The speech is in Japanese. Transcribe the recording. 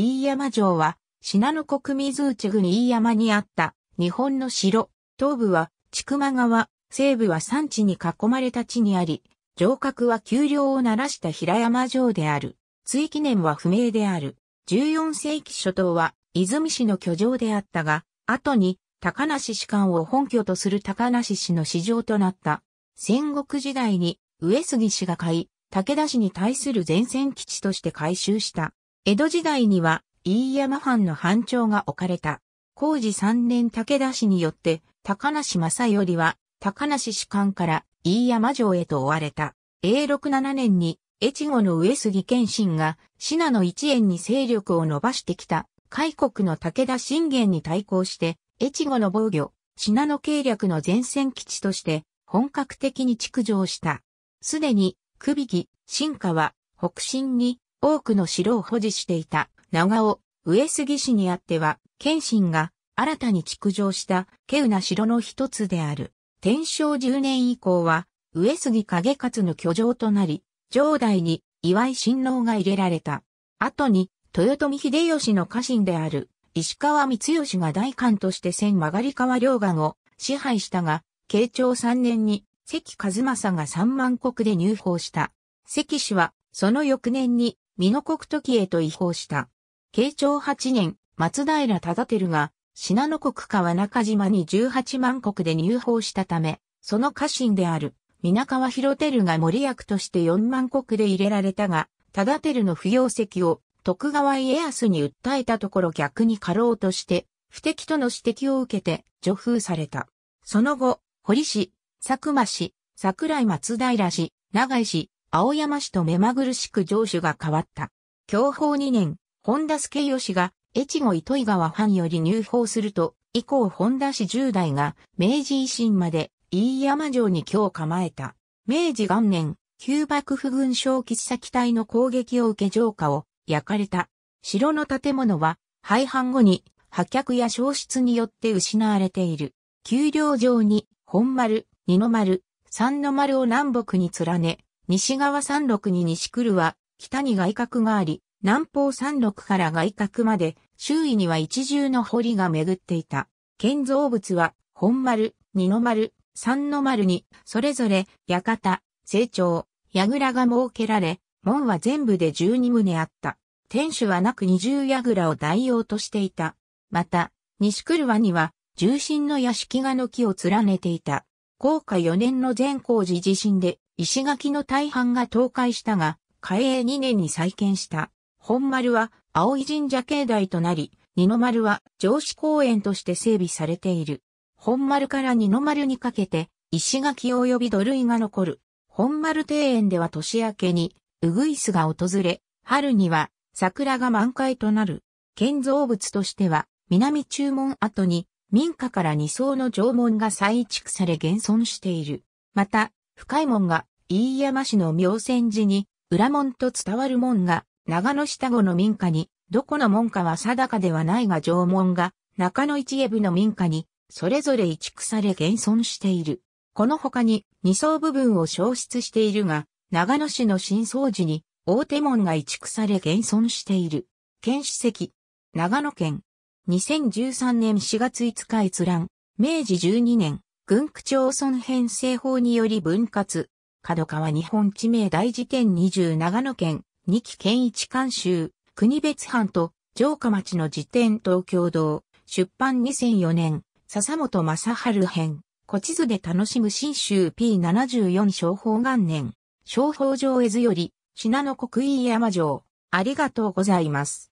飯山城は、信濃国水内郡飯山にあった日本の城、東部は千曲川、西部は山地に囲まれた地にあり、城郭は丘陵を鳴らした平山城である。追記念は不明である。14世紀初頭は、泉市の居城であったが、後に、高梨士官を本拠とする高梨氏の市場となった。戦国時代に、上杉氏が買い、武田氏に対する前線基地として改修した。江戸時代には、飯山藩の藩長が置かれた。工事三年武田氏によって、高梨正頼は、高梨主官から飯山城へと追われた。永禄7年に、越後の上杉謙信が、信濃一円に勢力を伸ばしてきた、開国の武田信玄に対抗して、越後の防御、信濃計略の前線基地として、本格的に築城した。すでに、首木、化は、北進に、多くの城を保持していた長尾、上杉氏にあっては、謙信が新たに築城した稀有な城の一つである。天正10年以降は、上杉影勝の居城となり、城代に岩井親王が入れられた。後に、豊臣秀吉の家臣である石川光義が大官として千曲川両岸を支配したが、慶長3年に関和正が三万国で入法した。関氏は、その翌年に美濃国時へと移行した。慶長8年、松平忠輝が、信濃国川中島に18万国で入法したため、その家臣である、皆川広輝が森役として4万国で入れられたが、忠輝の不要席を徳川家康に訴えたところ逆に過労として、不敵との指摘を受けて除風された。その後、堀氏、佐久間氏、桜井松平氏、長井氏、青山市と目まぐるしく城主が変わった。享保2年、本田助義が越後糸井川藩より入法すると、以降本田氏10代が明治維新まで飯山城に今日構えた。明治元年、旧幕府軍小吉崎隊の攻撃を受け城下を焼かれた。城の建物は廃藩後に破却や消失によって失われている。丘陵城に本丸、二の丸、三の丸を南北に連ね、西側山麓に西来るは、北に外郭があり、南方山麓から外郭まで、周囲には一重の堀が巡っていた。建造物は、本丸、二の丸、三の丸に、それぞれ、館、成長、櫓が設けられ、門は全部で12棟あった。天守はなく二重櫓を代用としていた。また、西来はには、重心の屋敷が軒を連ねていた。高架4年の善光寺地震で石垣の大半が倒壊したが、嘉永2年に再建した。本丸は青井神社境内となり、二の丸は城址公園として整備されている。本丸から二の丸にかけて、石垣及び土塁が残る。本丸庭園では年明けに、うぐいすが訪れ、春には桜が満開となる。建造物としては、南注文跡に民家から2層の縄文が再移築され現存している。また、深い門が飯山市の妙泉寺に、裏門と伝わる門が長野下後の民家に、どこの門かは定かではないが縄文が中野一江部の民家に、それぞれ移築され現存している。この他に二層部分を消失しているが、長野市の新層寺に大手門が移築され現存している。県史跡、長野県、2013年4月5日閲覧、明治12年、軍区町村編成法により分割、角川日本地名大事件20長野県、二木県一監修、国別藩と城下町の辞典東京堂、出版2004年、笹本正春編、古地図で楽しむ新州 P74 商法元年、商法上絵図より、品の国井山城、ありがとうございます。